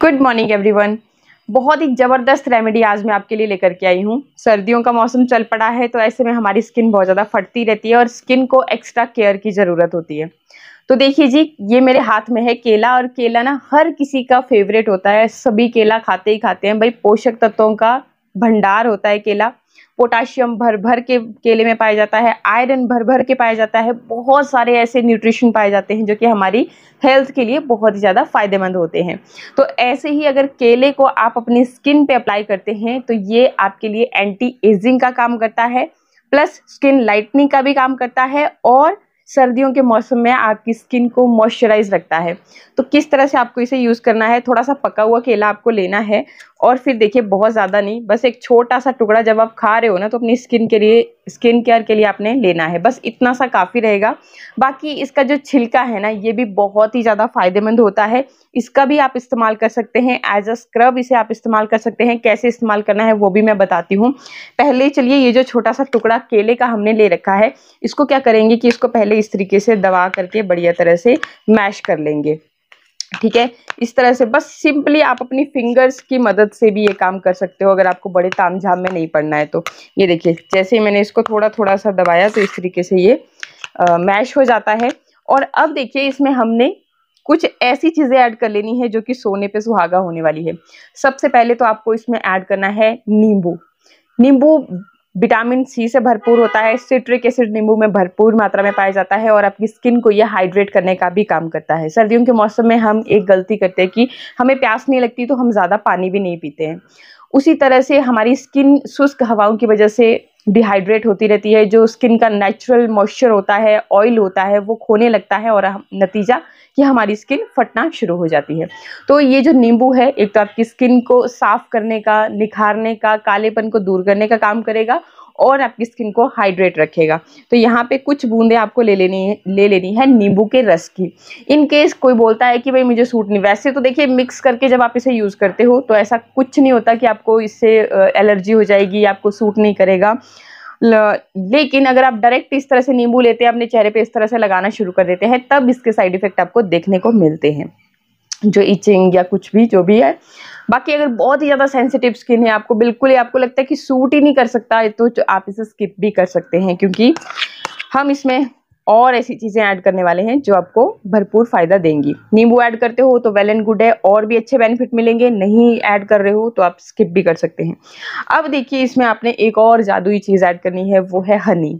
good morning everyone बहुत ही ज़बरदस्त remedy आज मैं आपके लिए लेकर के आई हूँ सर्दियों का मौसम चल पड़ा है तो ऐसे में हमारी स्किन बहुत ज़्यादा फटती रहती है और स्किन को एक्स्ट्रा केयर की ज़रूरत होती है तो देखिए जी ये मेरे हाथ में है केला और केला ना हर किसी का फेवरेट होता है सभी केला खाते ही खाते हैं भाई पोषक तत्वों का भंडार होता है केला पोटाशियम भर भर के केले में पाया जाता है आयरन भर भर के पाया जाता है बहुत सारे ऐसे न्यूट्रिशन पाए जाते हैं जो कि हमारी हेल्थ के लिए बहुत ही ज़्यादा फायदेमंद होते हैं तो ऐसे ही अगर केले को आप अपनी स्किन पे अप्लाई करते हैं तो ये आपके लिए एंटी एजिंग का काम करता है प्लस स्किन लाइटनिंग का भी काम करता है और सर्दियों के मौसम में आपकी स्किन को मॉइस्चराइज रखता है तो किस तरह से आपको इसे यूज़ करना है थोड़ा सा पका हुआ केला आपको लेना है और फिर देखिए बहुत ज़्यादा नहीं बस एक छोटा सा टुकड़ा जब आप खा रहे हो ना तो अपनी स्किन के लिए स्किन केयर के लिए आपने लेना है बस इतना सा काफ़ी रहेगा बाकी इसका जो छिलका है ना ये भी बहुत ही ज़्यादा फायदेमंद होता है इसका भी आप इस्तेमाल कर सकते हैं एज अ स्क्रब इसे आप इस्तेमाल कर सकते हैं कैसे इस्तेमाल करना है वो भी मैं बताती हूँ पहले चलिए ये जो छोटा सा टुकड़ा केले का हमने ले रखा है इसको क्या करेंगे कि इसको पहले इस तरीके से दबा करके बढ़िया तरह से मैश कर लेंगे ठीक है इस तरह से बस सिंपली आप अपनी फिंगर्स की मदद से भी ये काम कर सकते हो अगर आपको बड़े तामझाम में नहीं पड़ना है तो ये देखिए जैसे ही मैंने इसको थोड़ा थोड़ा सा दबाया तो इस तरीके से ये आ, मैश हो जाता है और अब देखिए इसमें हमने कुछ ऐसी चीज़ें ऐड कर लेनी है जो कि सोने पे सुहागा होने वाली है सबसे पहले तो आपको इसमें ऐड करना है नींबू नींबू विटामिन सी से भरपूर होता है सिट्रिक एसिड नींबू में भरपूर मात्रा में पाया जाता है और आपकी स्किन को यह हाइड्रेट करने का भी काम करता है सर्दियों के मौसम में हम एक गलती करते हैं कि हमें प्यास नहीं लगती तो हम ज़्यादा पानी भी नहीं पीते हैं उसी तरह से हमारी स्किन शुष्क हवाओं की वजह से डिहाइड्रेट होती रहती है जो स्किन का नेचुरल मॉइस्चर होता है ऑयल होता है वो खोने लगता है और नतीजा कि हमारी स्किन फटना शुरू हो जाती है तो ये जो नींबू है एक तो आपकी स्किन को साफ करने का निखारने का कालेपन को दूर करने का काम करेगा और आपकी स्किन को हाइड्रेट रखेगा तो यहाँ पे कुछ बूंदे आपको ले लेनी है ले लेनी है नींबू के रस की इन केस कोई बोलता है कि भाई मुझे सूट नहीं वैसे तो देखिए मिक्स करके जब आप इसे यूज़ करते हो तो ऐसा कुछ नहीं होता कि आपको इससे एलर्जी हो जाएगी आपको सूट नहीं करेगा लेकिन अगर आप डायरेक्ट इस तरह से नींबू लेते हैं अपने चेहरे पे इस तरह से लगाना शुरू कर देते हैं तब इसके साइड इफ़ेक्ट आपको देखने को मिलते हैं जो इचिंग या कुछ भी जो भी है बाकी अगर बहुत ही ज़्यादा सेंसिटिव स्किन है आपको बिल्कुल ही आपको लगता है कि सूट ही नहीं कर सकता है तो आप इसे स्किप भी कर सकते हैं क्योंकि हम इसमें और ऐसी चीज़ें ऐड करने वाले हैं जो आपको भरपूर फ़ायदा देंगी नींबू ऐड करते हो तो वेल एंड गुड है और भी अच्छे बेनिफिट मिलेंगे नहीं ऐड कर रहे हो तो आप स्किप भी कर सकते हैं अब देखिए इसमें आपने एक और जादुई चीज़ ऐड करनी है वो है हनी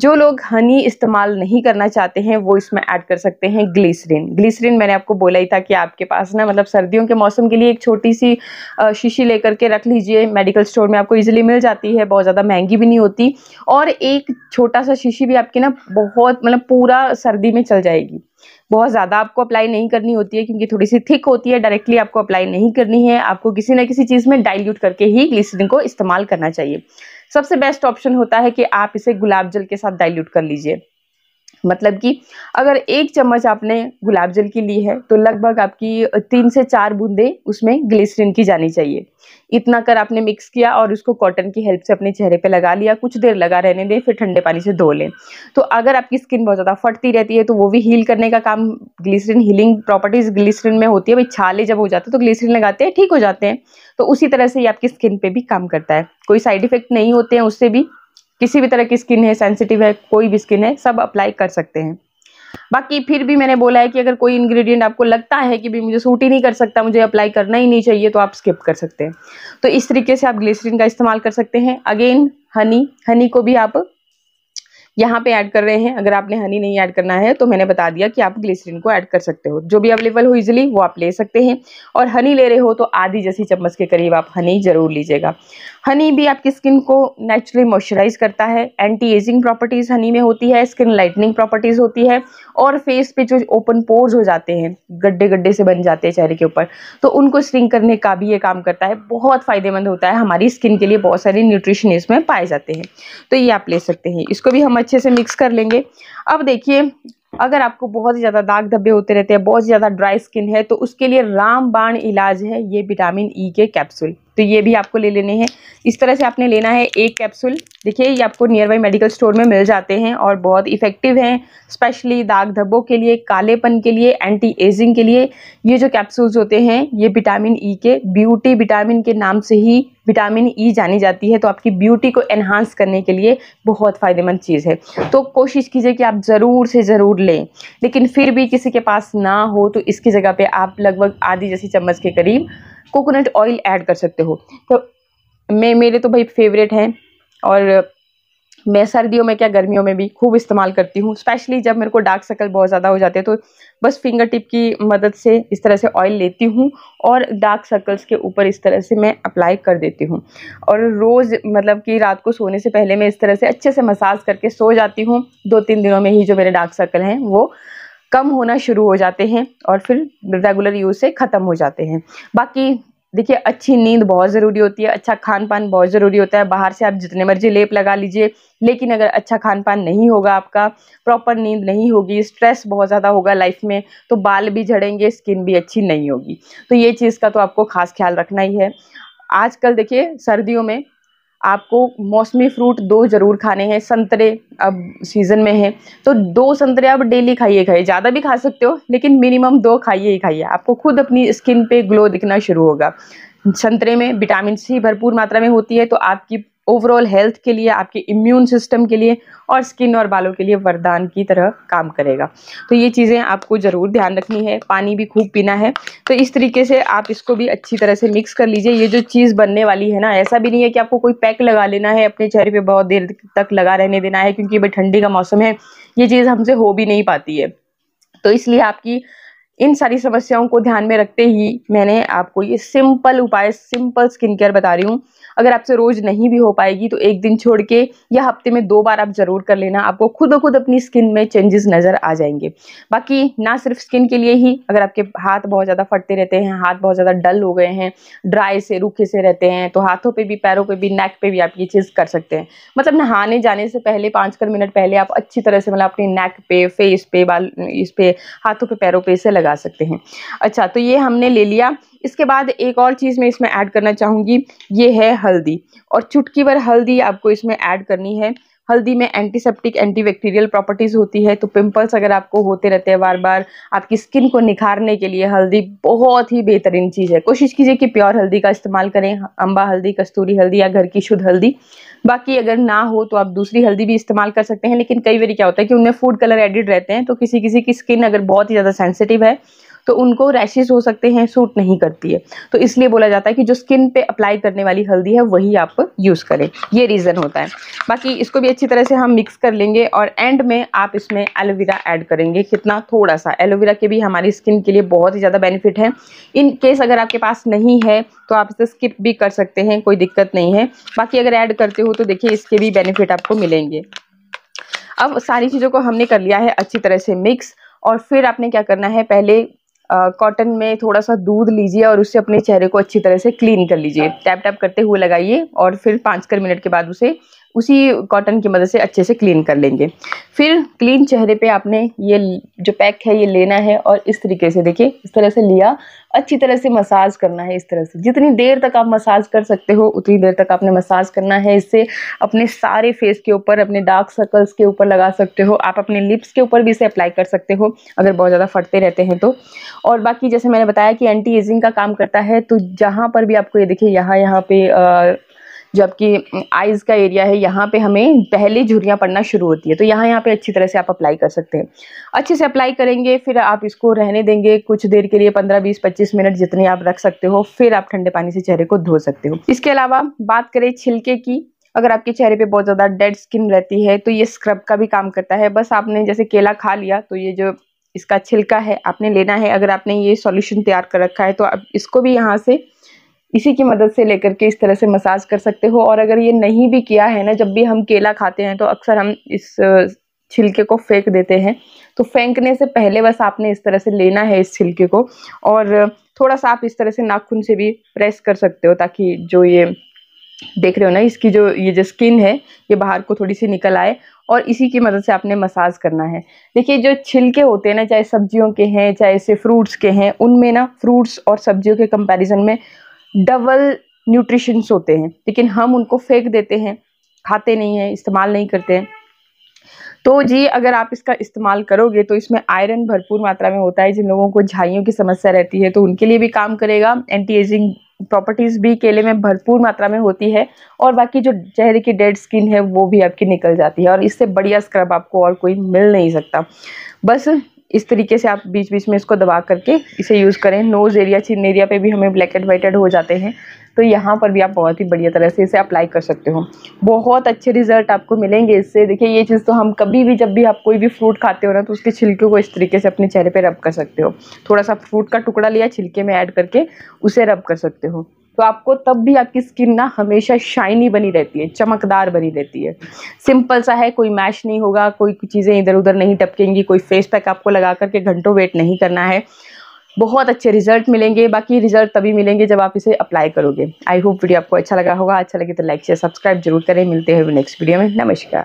जो लोग हनी इस्तेमाल नहीं करना चाहते हैं वो इसमें ऐड कर सकते हैं ग्लिसरीन ग्लिसरीन मैंने आपको बोला ही था कि आपके पास ना मतलब सर्दियों के मौसम के लिए एक छोटी सी शीशी लेकर के रख लीजिए मेडिकल स्टोर में आपको इजीली मिल जाती है बहुत ज़्यादा महंगी भी नहीं होती और एक छोटा सा शीशी भी आपकी ना बहुत मतलब पूरा सर्दी में चल जाएगी बहुत ज़्यादा आपको अप्लाई नहीं करनी होती है क्योंकि थोड़ी सी थिक होती है डायरेक्टली आपको अप्लाई नहीं करनी है आपको किसी ना किसी चीज़ में डाइल्यूट करके ही ग्लिसरीन को इस्तेमाल करना चाहिए सबसे बेस्ट ऑप्शन होता है कि आप इसे गुलाब जल के साथ डाइल्यूट कर लीजिए मतलब कि अगर एक चम्मच आपने गुलाब जल की ली है तो लगभग आपकी तीन से चार बूंदे उसमें ग्लिसरीन की जानी चाहिए इतना कर आपने मिक्स किया और उसको कॉटन की हेल्प से अपने चेहरे पे लगा लिया कुछ देर लगा रहने दें फिर ठंडे पानी से धो लें तो अगर आपकी स्किन बहुत ज़्यादा फटती रहती है तो वो भी हील करने का काम ग्लिसरीन हीलिंग प्रॉपर्टीज़ ग्लिसरीन में होती है भाई छाले जब हो जाते हैं तो ग्लिसरीन लगाते हैं ठीक हो जाते हैं तो उसी तरह से ये आपकी स्किन पर भी काम करता है कोई साइड इफेक्ट नहीं होते हैं उससे भी किसी भी तरह की स्किन है सेंसिटिव है कोई भी स्किन है सब अप्लाई कर सकते हैं बाकी फिर भी मैंने बोला है कि अगर कोई इंग्रेडिएंट आपको लगता है कि भी मुझे सूट ही नहीं कर सकता मुझे अप्लाई करना ही नहीं चाहिए तो आप स्किप कर सकते हैं तो इस तरीके से आप ग्लिसरीन का इस्तेमाल कर सकते हैं अगेन हनी हनी को भी आप यहाँ पे ऐड कर रहे हैं अगर आपने हनी नहीं ऐड करना है तो मैंने बता दिया कि आप ग्लिसरीन को ऐड कर सकते हो जो भी अवेलेबल हो इजिली वो आप ले सकते हैं और हनी ले रहे हो तो आधी जैसी चम्मच के करीब आप हनी जरूर लीजिएगा हनी भी आपकी स्किन को नेचुरली मॉइस्चराइज करता है एंटी एजिंग प्रॉपर्टीज़ हनी में होती है स्किन लाइटनिंग प्रॉपर्टीज़ होती है और फेस पे जो ओपन पोर्स हो जाते हैं गड्ढे गड्ढे से बन जाते हैं चेहरे के ऊपर तो उनको स्ट्रिंग करने का भी ये काम करता है बहुत फ़ायदेमंद होता है हमारी स्किन के लिए बहुत सारे न्यूट्रिशन इसमें पाए जाते हैं तो ये आप ले सकते हैं इसको भी हम अच्छे से मिक्स कर लेंगे अब देखिए अगर आपको बहुत ही ज़्यादा दाग धब्बे होते रहते हैं बहुत ज़्यादा ड्राई स्किन है तो उसके लिए रामबाण इलाज है ये विटामिन ई e के कैप्सूल तो ये भी आपको ले लेने हैं इस तरह से आपने लेना है एक कैप्सूल देखिए ये आपको नियर बाई मेडिकल स्टोर में मिल जाते हैं और बहुत इफेक्टिव हैं स्पेशली दाग धब्बों के लिए कालेपन के लिए एंटी एजिंग के लिए ये जो कैप्सूल्स होते हैं ये विटामिन ई e के ब्यूटी विटामिन के नाम से ही विटामिन ई e जानी जाती है तो आपकी ब्यूटी को एनहांस करने के लिए बहुत फ़ायदेमंद चीज़ है तो कोशिश कीजिए कि आप ज़रूर से ज़रूर लें लेकिन फिर भी किसी के पास ना हो तो इसकी जगह पर आप लगभग आधी जैसी चम्मच के करीब कोकोनट ऑयल ऐड कर सकते हो तो मैं मेरे तो भाई फेवरेट हैं और मैं सर्दियों में क्या गर्मियों में भी खूब इस्तेमाल करती हूँ स्पेशली जब मेरे को डार्क सर्कल बहुत ज़्यादा हो जाते हैं तो बस फिंगर टिप की मदद से इस तरह से ऑयल लेती हूँ और डार्क सर्कल्स के ऊपर इस तरह से मैं अप्लाई कर देती हूँ और रोज़ मतलब कि रात को सोने से पहले मैं इस तरह से अच्छे से मसाज करके सो जाती हूँ दो तीन दिनों में ही जो मेरे डार्क सर्कल हैं वो कम होना शुरू हो जाते हैं और फिर रेगुलर यूज़ से ख़त्म हो जाते हैं बाकी देखिए अच्छी नींद बहुत ज़रूरी होती है अच्छा खान पान बहुत ज़रूरी होता है बाहर से आप जितने मर्जी लेप लगा लीजिए लेकिन अगर अच्छा खान पान नहीं होगा आपका प्रॉपर नींद नहीं होगी स्ट्रेस बहुत ज़्यादा होगा लाइफ में तो बाल भी झड़ेंगे स्किन भी अच्छी नहीं होगी तो ये चीज़ का तो आपको खास ख्याल रखना ही है आजकल देखिए सर्दियों में आपको मौसमी फ्रूट दो ज़रूर खाने हैं संतरे अब सीज़न में है तो दो संतरे आप डेली खाइए खाइए ज़्यादा भी खा सकते हो लेकिन मिनिमम दो खाइए ही खाइए आपको खुद अपनी स्किन पे ग्लो दिखना शुरू होगा संतरे में विटामिन सी भरपूर मात्रा में होती है तो आपकी ओवरऑल हेल्थ के लिए आपके इम्यून सिस्टम के लिए और स्किन और बालों के लिए वरदान की तरह काम करेगा तो ये चीज़ें आपको ज़रूर ध्यान रखनी है पानी भी खूब पीना है तो इस तरीके से आप इसको भी अच्छी तरह से मिक्स कर लीजिए ये जो चीज़ बनने वाली है ना ऐसा भी नहीं है कि आपको कोई पैक लगा लेना है अपने चेहरे पर बहुत देर तक लगा रहने देना है क्योंकि भाई ठंडी का मौसम है ये चीज़ हमसे हो भी नहीं पाती है तो इसलिए आपकी इन सारी समस्याओं को ध्यान में रखते ही मैंने आपको ये सिंपल उपाय सिंपल स्किन केयर बता रही हूँ अगर आपसे रोज नहीं भी हो पाएगी तो एक दिन छोड़ के या हफ्ते में दो बार आप जरूर कर लेना आपको खुद ब खुद अपनी स्किन में चेंजेस नज़र आ जाएंगे बाकी ना सिर्फ स्किन के लिए ही अगर आपके हाथ बहुत ज़्यादा फटते रहते हैं हाथ बहुत ज़्यादा डल हो गए हैं ड्राई से रूखे से रहते हैं तो हाथों पर भी पैरों पर भी नेक पर भी आप ये चीज़ कर सकते हैं मतलब नहाने जाने से पहले पाँच कर मिनट पहले आप अच्छी तरह से मतलब अपने नेक पे फेस पे बाल इस पे हाथों पर पैरों पर इसे लगा सकते हैं अच्छा तो ये हमने ले लिया इसके बाद एक और चीज़ मैं इसमें ऐड करना चाहूँगी ये है हल्दी और चुटकी भर हल्दी आपको इसमें ऐड करनी है हल्दी में एंटीसेप्टिक एंटीबैक्टीरियल प्रॉपर्टीज होती है तो पिंपल्स अगर आपको होते रहते हैं बार बार आपकी स्किन को निखारने के लिए हल्दी बहुत ही बेहतरीन चीज़ है कोशिश कीजिए कि प्योर हल्दी का इस्तेमाल करें अम्बा हल्दी कस्तूरी हल्दी या घर की शुद्ध हल्दी बाकी अगर ना हो तो आप दूसरी हल्दी भी इस्तेमाल कर सकते हैं लेकिन कई बार क्या होता है कि उनमें फूड कलर एडिड रहते हैं तो किसी किसी की स्किन अगर बहुत ही ज़्यादा सेंसिटिव है तो उनको रैशेज हो सकते हैं सूट नहीं करती है तो इसलिए बोला जाता है कि जो स्किन पे अप्लाई करने वाली हल्दी है वही आप यूज़ करें ये रीज़न होता है बाकी इसको भी अच्छी तरह से हम मिक्स कर लेंगे और एंड में आप इसमें एलोवेरा ऐड करेंगे कितना थोड़ा सा एलोवेरा के भी हमारी स्किन के लिए बहुत ही ज़्यादा बेनिफिट है इन केस अगर आपके पास नहीं है तो आप इसे स्किप भी कर सकते हैं कोई दिक्कत नहीं है बाकी अगर ऐड करते हो तो देखिए इसके भी बेनिफिट आपको मिलेंगे अब सारी चीज़ों को हमने कर लिया है अच्छी तरह से मिक्स और फिर आपने क्या करना है पहले कॉटन में थोड़ा सा दूध लीजिए और उससे अपने चेहरे को अच्छी तरह से क्लीन कर लीजिए टैप टैप करते हुए लगाइए और फिर पाँच कर मिनट के बाद उसे उसी कॉटन की मदद से अच्छे से क्लीन कर लेंगे फिर क्लीन चेहरे पे आपने ये जो पैक है ये लेना है और इस तरीके से देखिए इस तरह से लिया अच्छी तरह से मसाज करना है इस तरह से जितनी देर तक आप मसाज कर सकते हो उतनी देर तक आपने मसाज करना है इससे अपने सारे फेस के ऊपर अपने डार्क सर्कल्स के ऊपर लगा सकते हो आप अपने लिप्स के ऊपर भी इसे अप्लाई कर सकते हो अगर बहुत ज़्यादा फटते रहते हैं तो और बाकी जैसे मैंने बताया कि एंटी एजिंग का काम करता है तो जहाँ पर भी आपको ये देखिए यहाँ यहाँ पर जबकि आइज़ का एरिया है यहाँ पे हमें पहले झुरियाँ पड़ना शुरू होती है तो यहाँ यहाँ पे अच्छी तरह से आप अप्लाई कर सकते हैं अच्छे से अप्लाई करेंगे फिर आप इसको रहने देंगे कुछ देर के लिए पंद्रह बीस पच्चीस मिनट जितने आप रख सकते हो फिर आप ठंडे पानी से चेहरे को धो सकते हो इसके अलावा बात करें छिलके की अगर आपके चेहरे पे बहुत ज़्यादा डेड स्किन रहती है तो ये स्क्रब का भी काम करता है बस आपने जैसे केला खा लिया तो ये जो इसका छिलका है आपने लेना है अगर आपने ये सॉल्यूशन तैयार कर रखा है तो आप इसको भी यहाँ से इसी की मदद से लेकर के इस तरह से मसाज कर सकते हो और अगर ये नहीं भी किया है ना जब भी हम केला खाते हैं तो अक्सर हम इस छिलके को फेंक देते हैं तो फेंकने से पहले बस आपने इस तरह से लेना है इस छिलके को और थोड़ा सा आप इस तरह से नाखून से भी प्रेस कर सकते हो ताकि जो ये देख रहे हो ना इसकी जो ये जो स्किन है ये बाहर को थोड़ी सी निकल आए और इसी की मदद से आपने मसाज करना है देखिए जो छिलके होते हैं ना चाहे सब्जियों के हैं चाहे से फ्रूट्स के हैं उनमें ना फ्रूट्स और सब्जियों के कंपैरिजन में डबल न्यूट्रिशंस होते हैं लेकिन हम उनको फेंक देते हैं खाते नहीं हैं इस्तेमाल नहीं करते हैं तो जी अगर आप इसका इस्तेमाल करोगे तो इसमें आयरन भरपूर मात्रा में होता है जिन लोगों को झाइयों की समस्या रहती है तो उनके लिए भी काम करेगा एंटी एजिंग प्रॉपर्टीज़ भी केले में भरपूर मात्रा में होती है और बाकी जो चेहरे की डेड स्किन है वो भी आपकी निकल जाती है और इससे बढ़िया स्क्रब आपको और कोई मिल नहीं सकता बस इस तरीके से आप बीच बीच में इसको दबा करके इसे यूज़ करें नोज़ एरिया चिन एरिया पे भी हमें ब्लैक एंड वाइटेड हो जाते हैं तो यहाँ पर भी आप बहुत ही बढ़िया तरह से इसे अप्लाई कर सकते हो बहुत अच्छे रिजल्ट आपको मिलेंगे इससे देखिए ये चीज़ तो हम कभी भी जब भी आप कोई भी फ्रूट खाते हो ना तो उसके छिलके को इस तरीके से अपने चेहरे पर रब कर सकते हो थोड़ा सा फ्रूट का टुकड़ा लिया छिलके में ऐड करके उसे रब कर सकते हो तो आपको तब भी आपकी स्किन ना हमेशा शाइनी बनी रहती है चमकदार बनी रहती है सिंपल सा है कोई मैश नहीं होगा कोई चीज़ें इधर उधर नहीं टपकेंगी कोई फेस पैक आपको लगा करके घंटों वेट नहीं करना है बहुत अच्छे रिजल्ट मिलेंगे बाकी रिजल्ट तभी मिलेंगे जब आप इसे अप्लाई करोगे आई होप वीडियो आपको अच्छा लगा होगा अच्छा लगे तो लाइक शेयर सब्सक्राइब जरूर करें मिलते हैं नेक्स्ट वीडियो में नमस्कार